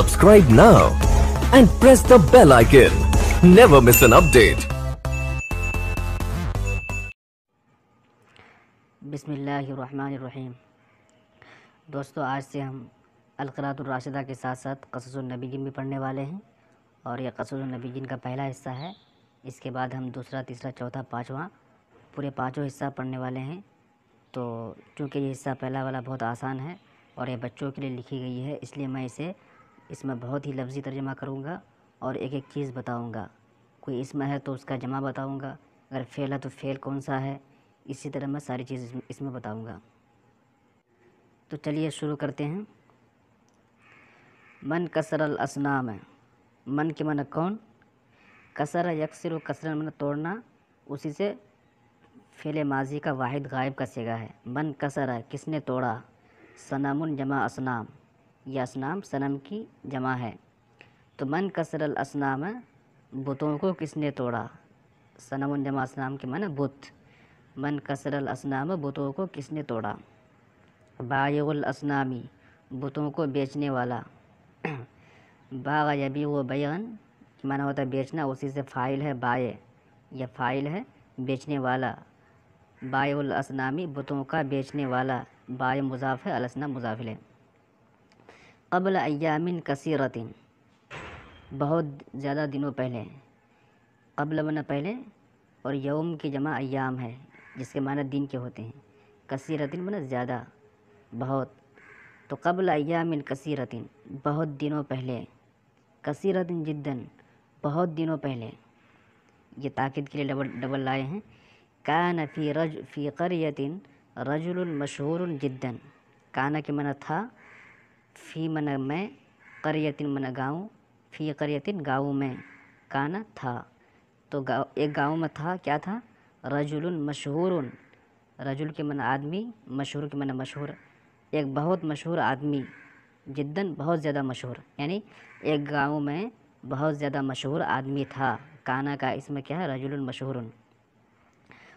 Subscribe now and press the bell icon. Never miss an update. बिसमीम दोस्तों आज से हम अलकरातुलराशिदा के साथ साथ कससनबी भी पढ़ने वाले हैं और यह कससनबी का पहला हिस्सा है इसके बाद हम दूसरा तीसरा चौथा पाँचवा पूरे पाँचों हिस्सा पढ़ने वाले हैं तो चूँकि ये हिस्सा पहला वाला बहुत आसान है और ये बच्चों के लिए लिखी गई है इसलिए मैं इसे इसमें बहुत ही लफ्ज़ी तर्जमा करूँगा और एक एक चीज़ बताऊँगा कोई इसमें है तो उसका जमा बताऊँगा अगर फ़ेल है तो फ़ेल कौन सा है इसी तरह मैं सारी चीज़ इसमें बताऊँगा तो चलिए शुरू करते हैं मन कसर असनाम है मन के मन कौन कसर यकसर कसर मन तोड़ना उसी से फेल माजी का वाहिद गायब का सेगा है मन कसर है किसने तोड़ा सनामुन जमा असनाम यह असनाम सनम की जमा है तो मन कसर असनाम बुतों को किसने तोड़ा सनम जमा असनाम के मन बुत मन कसर असनाम बुतों को किसने तोड़ा बायुल असनामी बुतों को बेचने वाला बाबी व बयान माना होता है बेचना उसी से फ़ाइल है बाय यह फ़ाइल है बेचने वाला बायुल असनामी बुतों का बेचने वाला बाय मुजाफ है अलसना मुजाफिल है कबल अयामिन कसीरतिन बहुत ज़्यादा दिनों पहले कबल वना पहले और यौम की जमा अयाम है जिसके माना दिन के होते हैं कसीरतिन मना ज़्यादा बहुत तो कबल अयामिन कसीरतिन बहुत दिनों पहले कसीरतिन जिद्दन बहुत दिनों पहले ये ताक़द के लिए डबल डबल लाए हैं कान फ़ी रज फ़ी करयतिन रजुल मशहूर जिद्दन काना के मना था फ़ी मन में क़रियतिन मन गाँव फ़ी क़रियतिन गाँव में काना था तो गाँव एक गाँव में था क्या था रजुल मशहूर रजुल के मन आदमी मशहूर के मन मशहूर एक बहुत मशहूर आदमी जिद्दन बहुत ज़्यादा मशहूर यानी एक गाँव में बहुत ज़्यादा मशहूर आदमी था काना का इसमें क्या है रजुल मशहूर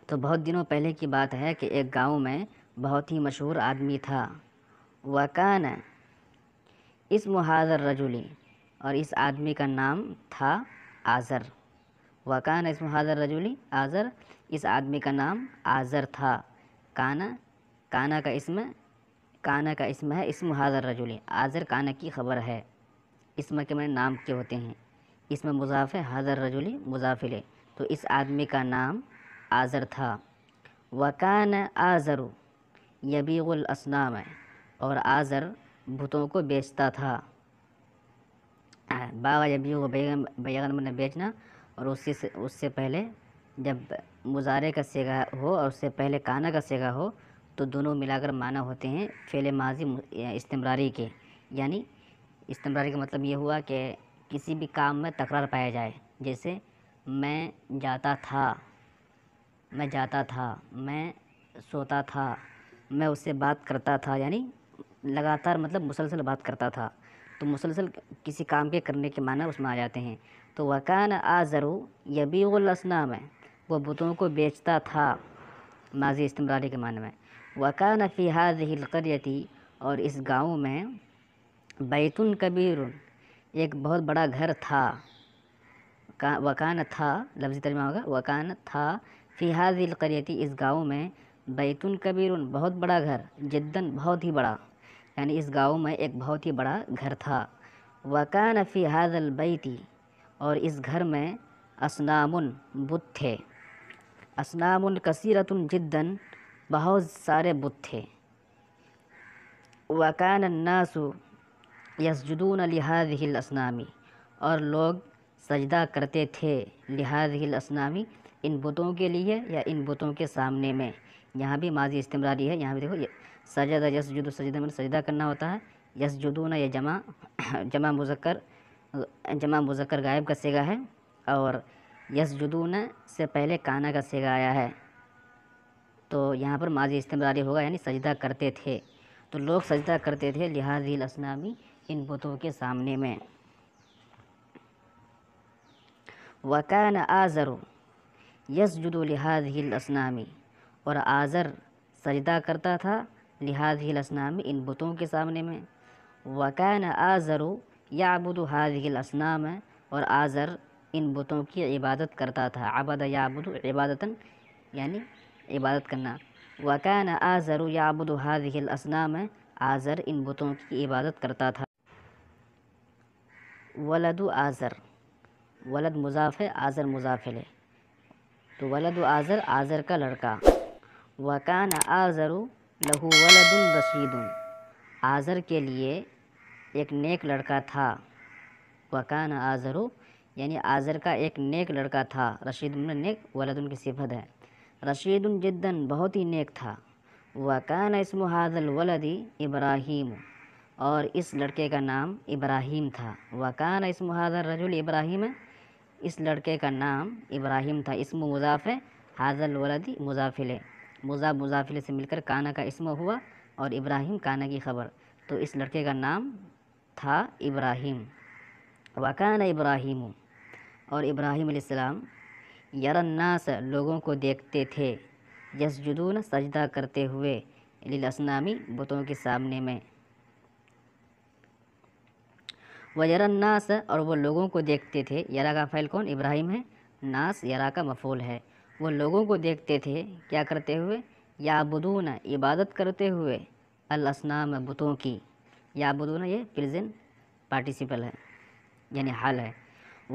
तो बहुत दिनों पहले की बात है कि एक गाँव में बहुत ही मशहूर आदमी था वकान इसम हाजर रजुली और इस आदमी का नाम था आज़र वकान इसम हाजर रजुली आज़र इस आदमी का नाम आज़र था काना काना का इसम काना का इसम है इसम हाजर रजुली आज़र काना की खबर है इसम के मैंने नाम के होते हैं इसमें मुजाफ़ हाजर रजुली मुजाफिले तो इस आदमी का नाम आज़र था वकान आज़रू यबीगुलसनाम और आज़र भूतों को बेचता था बाबा जबी को बैगन ने बेचना और उससे उससे पहले जब मुजारे का सेगा हो और उससे पहले काना का सेगा हो तो दोनों मिलाकर माना होते हैं फेले माजी इस्तेमारी के यानी इस्तेमारी का मतलब ये हुआ कि किसी भी काम में तकरार पाया जाए जैसे मैं जाता था मैं जाता था मैं सोता था मैं उससे बात करता था यानी लगातार मतलब मुसलसल बात करता था तो मुसलसल किसी काम के करने के माना उसमें आ जाते हैं तो वकान आज़रू यबी असनाम है वह बुतों को बेचता था माजी इस्तेमाल के मान में वकान फ़िहाज हाजहिलकरती और इस गांव में बैतुन कबीर एक बहुत बड़ा घर था का वकान था लफ्ज़ी तरमा होगा वकान था फ़ी हाजिलकरती इस गाँव में बैतुन कबीर बहुत बड़ा घर जद्दन बहुत ही बड़ा यानी इस गाँव में एक बहुत ही बड़ा घर था वकान फ़ी हादल बैती और इस घर में असनामुन बुत थे असनामुन कसीरत जिद्दन बहुत सारे बुत थे वकान नासु यसजुदून लिहाज हिल असनामी और लोग सजदा करते थे लिहाज हिल असनामी इन बुतों के लिए या इन बुतों के सामने में यहाँ भी माजी इस्तेमाली है यहाँ भी देखो सजदा यस जुदो सजदा मतलब सजदा करना होता है यस जुदो ना यह जमा जमा मुजक्कर जमा मुजक्कर गायब का सेगा है और यस जुदून से पहले काना का सेगा आया है तो यहाँ पर माजी इस्तेमाली होगा यानी सजदा करते थे तो लोग सजदा करते थे लिहाजी असनामी इन बुतों के सामने में वकान आज़र यस जुदो लिहाजिल असनामी और आज़र सजदा करता था लिहाज ही लसनाम इन बुतों के सामने में वकान आज़रू याबुद ही लसनाम और आज़र इन बुतों की इबादत करता था आबद याबुद इबादतन यानी इबादत करना वकान आज़रू याबुद ही लसनाम आज़र इन बुतों की इबादत करता था वलद आज़र वलद मुजाफ़ आज़र मुजाफिल तो वलद आज़र आज़र का लड़का वकान आज़रू लहू वलदुन रशीदुन आज़र के लिए एक नेक लड़का था वकान आज़र यानी आज़र का एक नेक लड़का था रशीद में नेक वलदुन की सिफत है रशीदुन जिद्दन बहुत ही नेक था वकान इसम हाजल वलदी इब्राहीम और इस लड़के का नाम इब्राहीम था वकान इसम हाजल रजुल इब्राहिम इस लड़के का नाम इब्राहिम था इसम मुजाफ़ हाजल वलदी मुजाफिल मुजाब मुजाफिल से मिलकर काना का इसम हुआ और इब्राहिम काना की खबर तो इस लड़के का नाम था इब्राहिम वकान इब्राहिम और इब्राहिम इब्राहीम यरन्नास लोगों को देखते थे यसजुदून सजदा करते हुए लिलसनामी बुतों के सामने में व यरन्नास और वो लोगों को देखते थे यरा का फ़ैल कौन इब्राहिम है नास यरा का मफूल है वो लोगों को देखते थे क्या करते हुए या बुदून इबादत करते हुए अलसनाम बुतों की याबुदून ये प्रजेंट पार्टिसिपल है यानी हाल है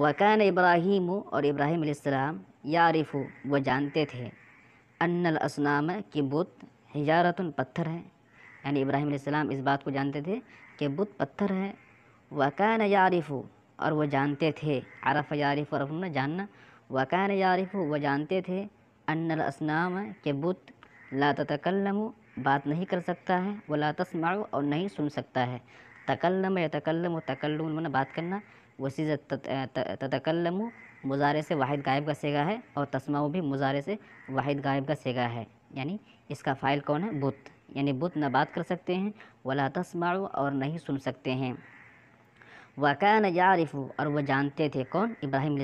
वकान इब्राहिम और इब्राहिम अलैहिस्सलाम यारिफू वो जानते थे अन्नल असनाम कि बुत हजारत पत्थर हैं यानी इब्राहिम अलैहिस्सलाम इस बात को जानते थे कि बुत पत्थर है वकान यारिफू और वो जानते थे आरफ यारिफ और जानना वकान यारिफ वह जानते थे अन्नल के बुत ला तकल्लम बात नहीं कर सकता है ला तस्माउ और नहीं सुन सकता है तकल्लम या तकल्लम तकल्लु उन्होंने बात करना वसी ततकल्लम मुजारे से वाहिद गायब का सेगा है और तस्माऊ भी मुजारे से वाहिद गायब का सेगा है यानी इसका फ़ाइल कौन है बुत यानी बुत ना बात कर सकते हैं वला तस्माउ और नहीं सुन सकते हैं वकान यारिफ और वह जानते थे कौन इब्राहिम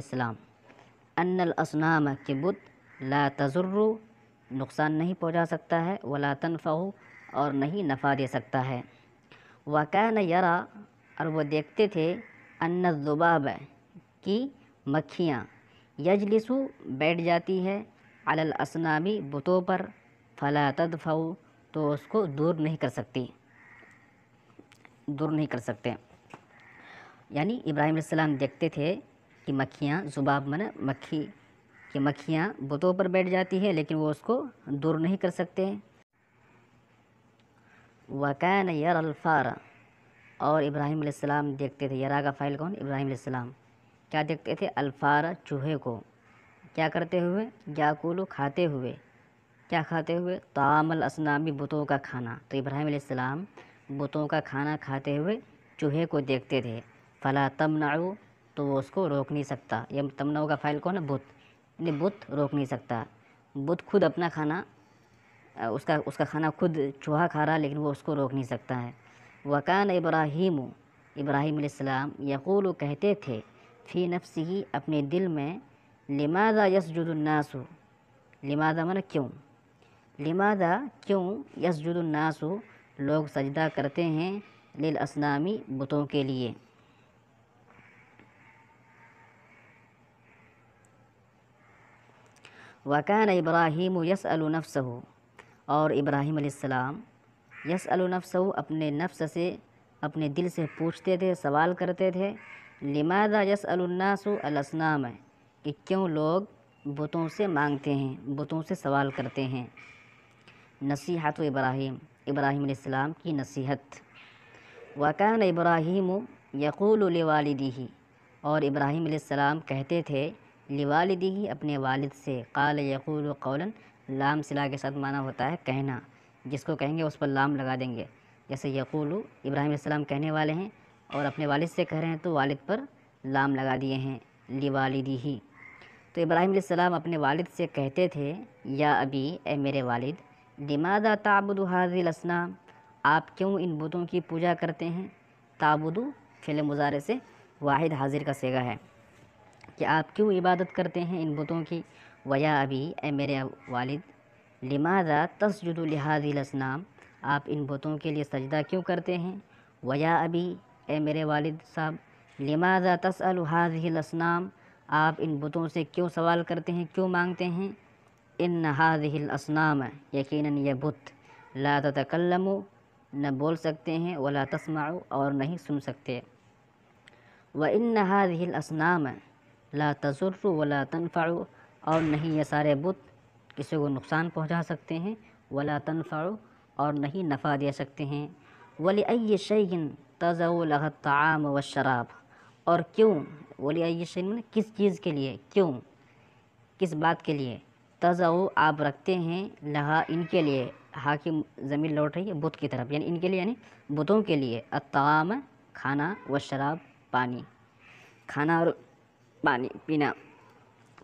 अनल असनाम के बुत ला तजुर्रु नुकसान नहीं पहुँचा सकता है वला तनफ़ाहू और नहीं नफ़ा दे सकता है वाकान यरा और वो देखते थे अनजुबाब की मक्खियाँ यजलिसु बैठ जाती है अलल असनामी बुतों पर फला तदफ़ाऊ तो उसको दूर नहीं कर सकती दूर नहीं कर सकते यानी इब्राहिम देखते थे कि मक्खियाँ जुबाब मन मक्खी कि मक्खियाँ बुतों पर बैठ जाती है लेकिन वो उसको दूर नहीं कर सकते वकान यर अल्फ़ार और इब्राहिम सलाम देखते थे यरा का फ़ाइल कौन इब्राहिम सलाम क्या देखते थे अल्फ़ार चूहे को क्या करते हुए याकुल खाते हुए क्या खाते हुए तामल असनामी बुतों का खाना तो इब्राहिम सलाम बुतों का खाना खाते हुए चूहे को देखते थे फ़ला तमनाऊ तो वो उसको रोक नहीं सकता ये तमन्नाओं का फाइल कौन है बुध ने बुध रोक नहीं सकता बुध खुद अपना खाना उसका उसका खाना खुद चूहा खा रहा लेकिन वो उसको रोक नहीं सकता है वकान इब्राहिम इब्राहिम सलाम यकूल कहते थे फ़ी नफ्स ही अपने दिल में लिमादा यसजुदुलनासु लिमादा मन क्यों लिमादा क्यों यसजुदुलनासु लोग सजदा करते हैं लिल असनामी बुतों के लिए वकान इब्राहिम यसल और इब्राहिम सलाम यसल अपने नफ्स से अपने दिल से पूछते थे सवाल करते थे लिमादा यसलनासु अलसनाम है कि क्यों लोग बुतों से मांगते हैं बुतों से सवाल करते हैं नसीहत इब्राहिम इब्राहिम अलैहिस्सलाम की नसीहत वकान इब्राहिम यकूल वालदी और इब्राहिम अलैहिस्सलाम कहते थे लिवालदी ही अपने वालिद से काल यकूल कौलन लाम सिला के साथ माना होता है कहना जिसको कहेंगे उस पर लाम लगा देंगे जैसे यकूल इब्राहिम कहने वाले हैं और अपने वालिद से कह रहे हैं तो वालिद पर लाम लगा दिए हैं लिवालदी ही तो इब्राहिम अपने वालिद से कहते थे या अभी ए मेरे वालिद दिमादा ताबुद हाजिल असनाम आप क्यों इन बुतों की पूजा करते हैं ताबुदू फिल मुजारे से वाहिद हाजिर का सेगा है कि आप क्यों इबादत करते हैं इन बुतों की वया अभी ए मेरे वालिद लिमाजा तस्जुद लिहाजिल आप इन बुतों के लिए सजदा क्यों करते हैं वया अभी ए मेरे वालिद साहब लिमाजा तस अलहाजिल असनाम आप इन बुतों से क्यों सवाल करते हैं क्यों मांगते हैं इन हाजिल असनाम यकीन यह बुत ला तकलमो न बोल सकते हैं वला तस्माओ और नहीं सुन सकते व इन हाजिल असनाम ला तसुर वला तनफ़ा और नहीं ये सारे बुत किसी को नुकसान पहुंचा सकते हैं वला तनफ़ा और नहीं नफ़ा दे सकते हैं वली अय शैन तज़ाम व शराब और क्यों वली अय शैन किस चीज़ के लिए क्यों किस बात के लिए तजाऊ आप रखते हैं लहा इनके लिए हाकिम ज़मीन लौट रही है बुत की तरफ यानी इनके लिए यानी बुतों के लिए अत्ताम खाना व शराब पानी खाना और पानी पीना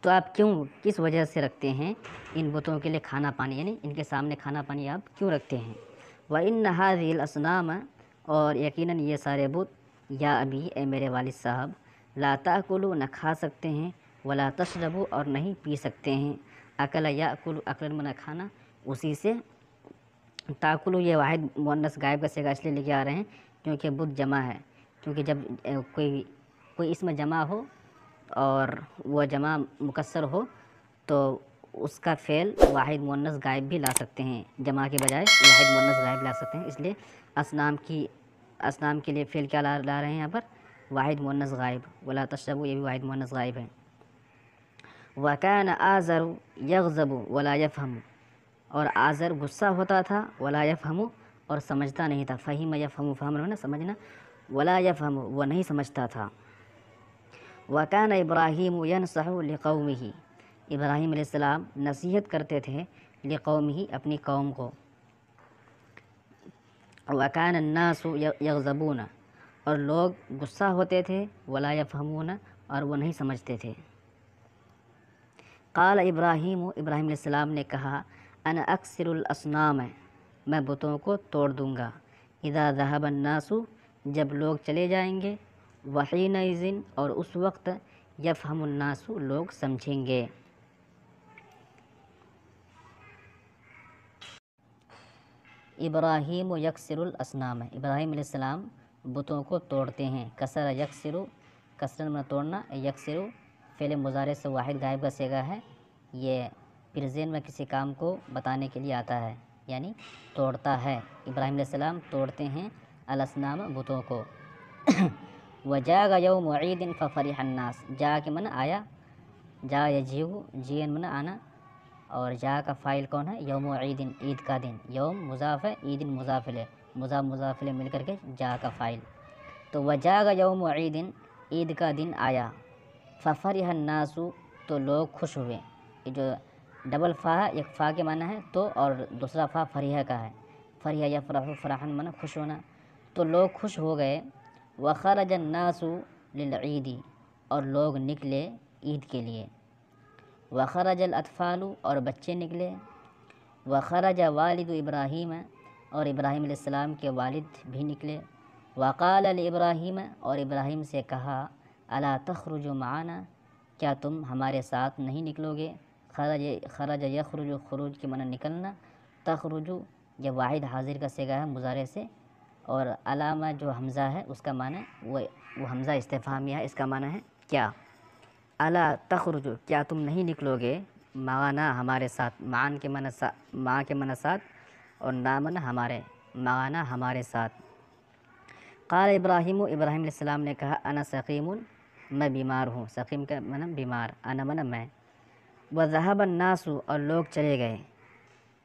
तो आप क्यों किस वजह से रखते हैं इन बुतों के लिए खाना पानी यानी इनके सामने खाना पानी आप क्यों रखते हैं व इन हाजिल असनाम और यकीन ये सारे बुत या अभी ए मेरे वालिद साहब लाता कुलू न खा सकते हैं वला तशरबू और नहीं पी सकते हैं अकल या अकुल अकल में न खाना उसी से ताकुल ये वाहिद मुन्नस गायब का सेगा इसलिए लेके आ रहे हैं क्योंकि बुध जमा है क्योंकि जब कोई कोई इसमें जमा हो और वह जमा मुकसर हो तो उसका फ़ेल वाहिद मुन्नस गायब भी ला सकते हैं जमा के बजाय वाहिद मुन्नस गायब ला सकते हैं इसलिए असनाम की असनाम के लिए फ़ेल क्या ला ला रहे हैं यहाँ पर वाहिद मुन्नस गायब वला तशबू ये भी वाहिद मुन्नस गायब है वकान आज़र यकज़बू वला हम और आज़र गुस्सा होता था वला हमू और समझता नहीं था फ़हीम हम फ़हम ना समझना वला हम वह नहीं समझता था वकान इब्राहिम यनसह ही इब्राहिम सलाम नसीहत करते थे लौम ही अपनी कौम को वकान नासु यकजबून और लोग गुस्सा होते थे वलायफ़ यफहमून और वो नहीं समझते थे काल इब्राहिम इब्राहिम सलाम ने कहा अन अक्सरसनाम मैं बुतों को तोड़ दूँगा इदा जहाबन नासु जब लोग चले जाएंगे वही नज़िन और उस वक्त यफ़हमनासु लोग समझेंगे इब्राहिम यकसरुल असनाम इब्राहिम सलाम बुतों को तोड़ते हैं कसर यकसरु कसरन में तोड़ना यकसरु फेल मुजारे से वाहिद गायब का सेगा है ये प्रजेन में किसी काम को बताने के लिए आता है यानी तोड़ता है इब्राहिम सलाम तोड़ते हैं अलसनाम बुतों को वजाग यौम फ़री हन्नास जा के मन आया जा यजीव जीन मन आना और जा का फ़ाइल कौन है यौम ईदिन ईद का दिन यौम मुजाफ है ईदिन मुजाफिले मुजा मुजाफिले मिल करके जा का फ़ाइल तो वजाग यौम ईदिन ईद का दिन आया हन्नासु तो लोग खुश हुए ये जो डबल फ़ा है एक फ़ा के माना है तो और दूसरा फ़ा फरीह का है फरिया या फराह फराहन माना खुश होना तो लोग खुश हो गए खरज नासु लीदी और लोग निकले ईद के लिए व खरज अतफ़ालु और बच्चे निकले व खरज वालद इब्राहिम और इब्राहिम के वालिद भी निकले वक़ाल इब्राहिम और इब्राहिम से कहा अला तखरुज माना क्या तुम हमारे साथ नहीं निकलोगे खरज खरज यखरुज खरूज के मन निकलना तखरुजु यह वाहिद हाजिर का सेगा है मुजारे से और अलामा जो हमज़ा है उसका माना वो वो हमज़ा इस्तेफामिया है इसका माना है क्या अला तखरज क्या तुम नहीं निकलोगे माना हमारे साथ मान के मन माँ के मन साथ और नामन हमारे माना हमारे साथ कल इब्राहिम इब्राहिम ने कहा अना सकीम मैं बीमार हूँ सकीम का मन बीमार अना मन मैं जहाबन नासू और लोग चले गए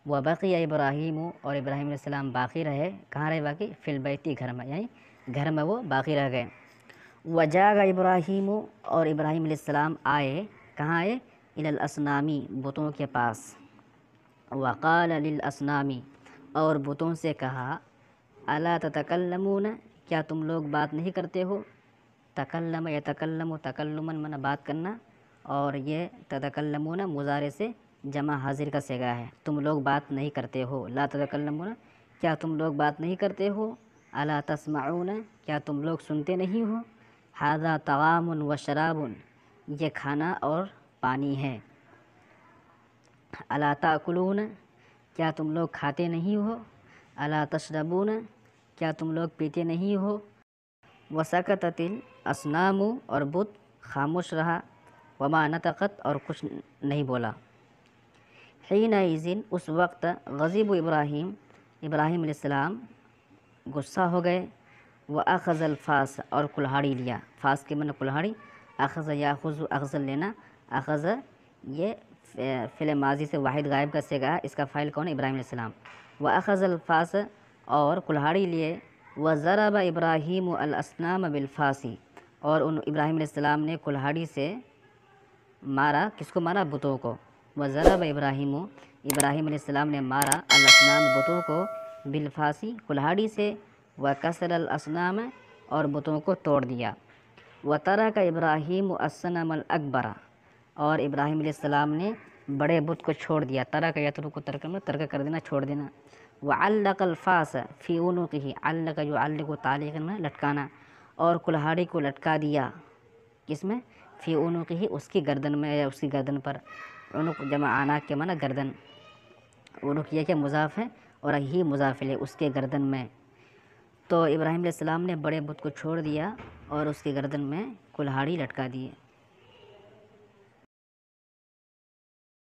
व बाकी इब्राहिम और इब्राहिम सलाम बाकी रहे कहाँ रहे बाकी फिलबैती घर में यानी घर में वो बाकी रह गए व जागा इब्राहिम और इब्राहिम सलाम आए कहाँ आए इलासनामी बुतों के पास वक़ालसनामी और बुतों से कहा अला तकलमून क्या तुम लोग बात नहीं करते हो तकल्लम या तकल्लम तकल्लुमन मन बात करना और ये तकल्लमून मुजारे से जमा हाजिर का सेगा है तुम लोग बात नहीं करते हो ला तकलमून क्या तुम लोग बात नहीं करते हो अला तस्माउन क्या तुम लोग सुनते नहीं हो हाजा तवाम व शराबन ये खाना और पानी है अला तकलून क्या तुम लोग खाते नहीं हो अला तशरबून क्या तुम लोग पीते नहीं हो वसाकतिल असनामू और बुत खामोश रहा वमा नतकत और कुछ नहीं बोला हीनाइजिन उस वक्त गजीब इब्राहिम इब्राहिम सलाम गुस्सा हो गए व अखज़ल फ़ास और कुल्हाड़ी लिया फ़ास के मन मतलब कुल्हाड़ी अखज़ या खुज अखज़ल लेना अखज़ ये फिल माजी से वाहिद गायब का से गया इसका फ़ाइल कौन इब्राहिम सलाम व अखज़ल फ़ास और कुल्हाड़ी लिए व ज़रब इब्राहिम अलसनाम बिलफ़ासी और उन इब्राहिम सलाम ने कुल्हाड़ी से मारा किसको मारा बुतों को वज़रब इब्राहिम इब्राहिम ने मारा अलसनाम बुतों को बिलफासी कुल्हाड़ी से व कसर अलसनाम और बुतों को तोड़ दिया व तरह का इब्राहिम असनम अकबर और इब्राहिम ने बड़े बुत को छोड़ दिया तरह का यतरु को तरक में तरक कर देना छोड़ देना व अल्लकल्फ़ास फ़ी उन ही अल्ल का जो अल्ल को तालीक में लटकाना और कुल्हाड़ी को लटका दिया किसमें फ़ी उन ही उसकी गर्दन में या उसकी गर्दन पर उनुक जमा आना के माना गर्दन उनुक यह क्या मुजाफ है और ही मुजाफिल है उसके गर्दन में तो इब्राहिम सलाम ने बड़े बुत को छोड़ दिया और उसके गर्दन में कुल्हाड़ी लटका दी